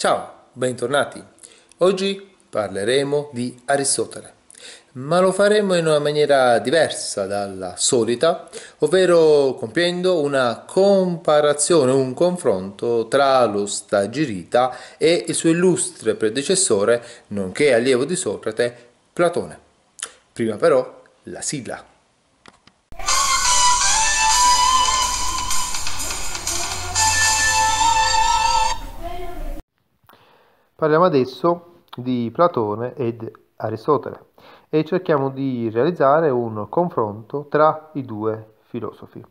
Ciao, bentornati. Oggi parleremo di Aristotele, ma lo faremo in una maniera diversa dalla solita, ovvero compiendo una comparazione, un confronto tra lo Stagirita e il suo illustre predecessore, nonché allievo di Socrate, Platone. Prima però la sigla. Parliamo adesso di Platone ed Aristotele e cerchiamo di realizzare un confronto tra i due filosofi. In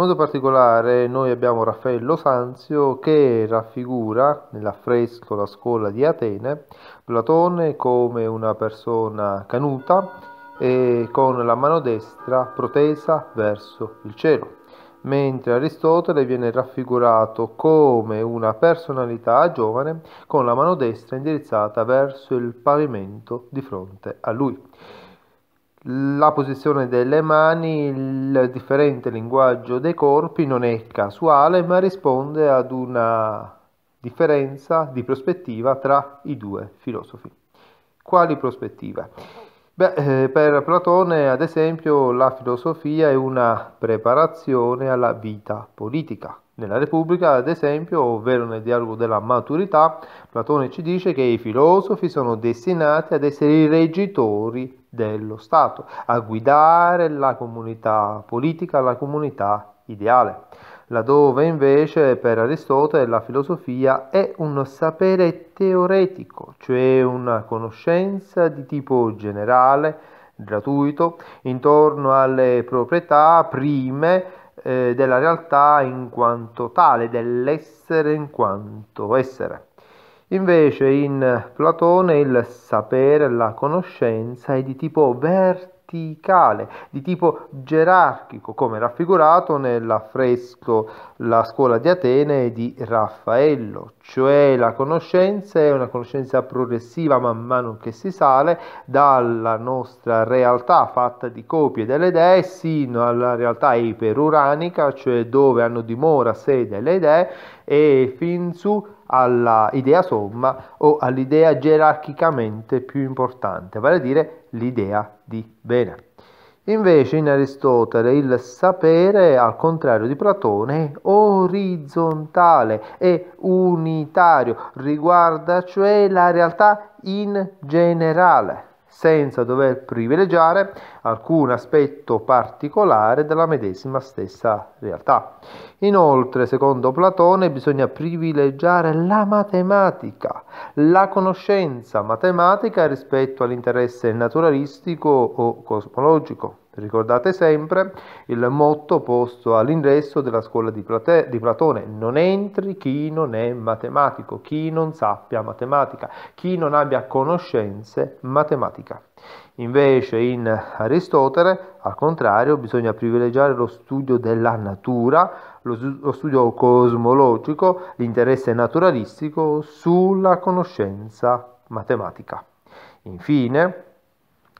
modo particolare noi abbiamo Raffaello Sanzio che raffigura nell'affresco La scuola di Atene Platone come una persona canuta e con la mano destra protesa verso il cielo mentre Aristotele viene raffigurato come una personalità giovane con la mano destra indirizzata verso il pavimento di fronte a lui. La posizione delle mani, il differente linguaggio dei corpi non è casuale ma risponde ad una differenza di prospettiva tra i due filosofi. Quali prospettiva? Beh, eh, per Platone, ad esempio, la filosofia è una preparazione alla vita politica. Nella Repubblica, ad esempio, ovvero nel dialogo della maturità, Platone ci dice che i filosofi sono destinati ad essere i reggitori dello Stato, a guidare la comunità politica, la comunità ideale laddove invece per Aristotele la filosofia è un sapere teoretico, cioè una conoscenza di tipo generale, gratuito, intorno alle proprietà prime eh, della realtà in quanto tale, dell'essere in quanto essere. Invece in Platone il sapere, la conoscenza è di tipo verticale verticale di tipo gerarchico come raffigurato nell'affresco La scuola di Atene di Raffaello, cioè la conoscenza è una conoscenza progressiva man mano che si sale dalla nostra realtà fatta di copie delle idee sino alla realtà iperuranica, cioè dove hanno dimora sede le idee e fin su alla idea somma o all'idea gerarchicamente più importante, vale a dire l'idea di bene. Invece in Aristotele il sapere, al contrario di Platone, è orizzontale e unitario, riguarda cioè la realtà in generale senza dover privilegiare alcun aspetto particolare della medesima stessa realtà. Inoltre, secondo Platone, bisogna privilegiare la matematica, la conoscenza matematica rispetto all'interesse naturalistico o cosmologico. Ricordate sempre il motto posto all'ingresso della scuola di, Plate di, Platone, non entri chi non è matematico, chi non sappia matematica, chi non abbia conoscenze matematica. Invece in Aristotele, al contrario, bisogna privilegiare lo studio della natura, lo, lo studio cosmologico, l'interesse naturalistico sulla conoscenza matematica. Infine,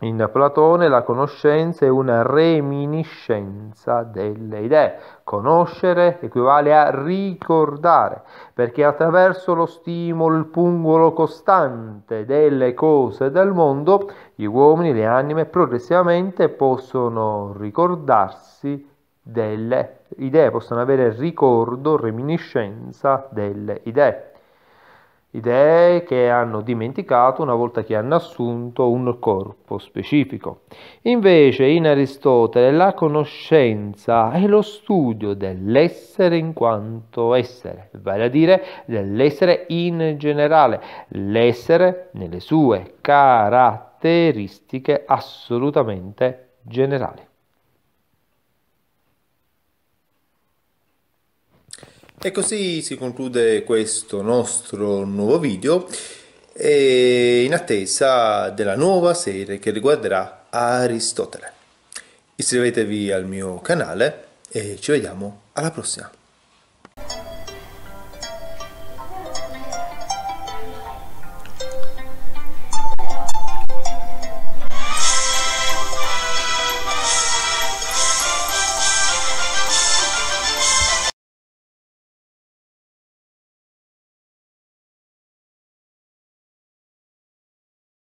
in Platone la conoscenza è una reminiscenza delle idee. Conoscere equivale a ricordare, perché attraverso lo stimolo, il pungolo costante delle cose del mondo, gli uomini, le anime progressivamente possono ricordarsi delle idee, possono avere ricordo, reminiscenza delle idee idee che hanno dimenticato una volta che hanno assunto un corpo specifico. Invece in Aristotele la conoscenza è lo studio dell'essere in quanto essere, vale a dire dell'essere in generale, l'essere nelle sue caratteristiche assolutamente generali. E così si conclude questo nostro nuovo video in attesa della nuova serie che riguarderà Aristotele. Iscrivetevi al mio canale e ci vediamo alla prossima.